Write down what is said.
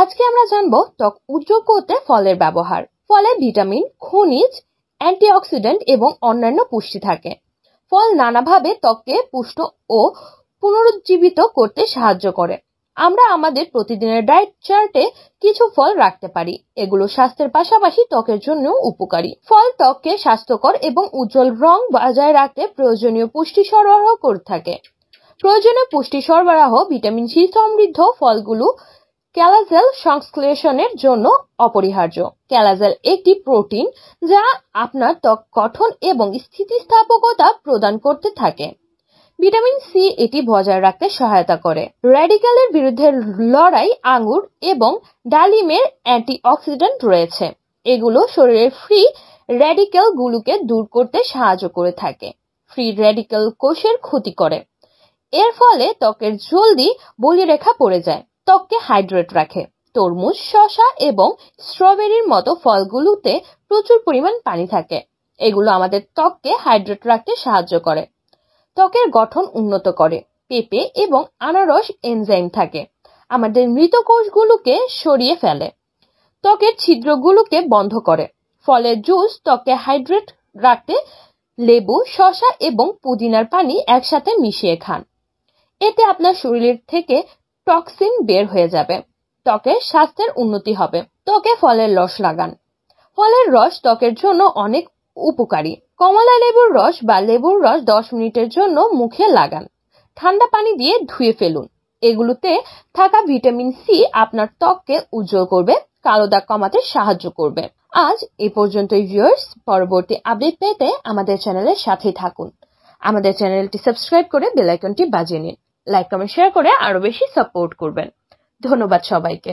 আজকে আমরা জানব ত্বক উজ্জ্বল করতে ফলের ব্যবহার ফলে ভিটামিন খনিজ অ্যান্টিঅক্সিডেন্ট এবং অন্যান্য পুষ্টি থাকে ফল নানাভাবে ত্বককে পুষ্ট ও পুনরুজ্জীবিত করতে সাহায্য করে আমরা আমাদের প্রতিদিনের ডায়েট চার্টে কিছু ফল রাখতে পারি এগুলো স্বাস্থ্যের পাশাপাশি ত্বকের জন্য উপকারী ফল ত্বককে স্বাস্থ্যকর এবং উজ্জ্বল রং বজায় রাখতে প্রয়োজনীয় পুষ্টি সরবরাহ করে থাকে প্রয়োজনীয় পুষ্টি সরবরাহ ভিটামিন সি সমৃদ্ধ ফলগুলো ক্যালাজেল সংশ্লেষণের জন্য অপরিহার্য ক্যালাজেল একটি প্রোটিন যা আপনার ত্বক গঠন এবং স্থিতিস্থাপকতা প্রদান করতে থাকে ভিটামিন সি এটি বজায় রাখতে সহায়তা করে র্যাডিক্যালের বিরুদ্ধে লড়াই আঙুর এবং ডালিমের অ্যান্টিঅক্সিডেন্ট রয়েছে এগুলো শরীরের ফ্রি গুলোকে দূর করতে সাহায্য করে থাকে ফ্রি র্যাডিক্যাল কোষের ক্ষতি করে এর ফলে ত্বকের জলদি বলিরেখা পড়ে যায় ত্বককে হাইড্রেট রাখে তরমুজ শশা এবং স্ট্রবেরির মতো ফলগুলোতে প্রচুর পরিমাণ পানি থাকে এগুলো আমাদের ত্বককে হাইড্রেট রাখতে সাহায্য করে ত্বকের গঠন উন্নত করে পেঁপে এবং আনারস এনজাইম থাকে আমাদের মৃত কোষগুলোকে সরিয়ে ফেলে ত্বকের ছিদ্রগুলোকে বন্ধ করে ফলের জুস ত্বকে হাইড্রেট রাখতে লেবু শশা এবং পুদিনার পানি একসাথে মিশিয়ে খান এতে আপনার শরীরের থেকে টক্সিন বের হয়ে যাবে ত্বকে স্বাস্থ্যের উন্নতি হবে ত্বকে ফলের রস লাগান ফলের রস ত্বকের জন্য অনেক উপকারী কমলা লেবুর রস বা লেবুর রস দশ মিনিটের জন্য মুখে লাগান ঠান্ডা পানি দিয়ে ধুয়ে ফেলুন এগুলোতে থাকা ভিটামিন সি আপনার ত্বককে উজ্জ্বল করবে কালো দাগ কমাতে সাহায্য করবে আজ এ পর্যন্তই ভিউয়ার্স পরবর্তী আপডেট পেতে আমাদের চ্যানেলের সাথেই থাকুন আমাদের চ্যানেলটি সাবস্ক্রাইব করে বেলাইকনটি বাজিয়ে নিন লাইক কমেন্ট শেয়ার করে আরো বেশি সাপোর্ট করবেন ধন্যবাদ সবাইকে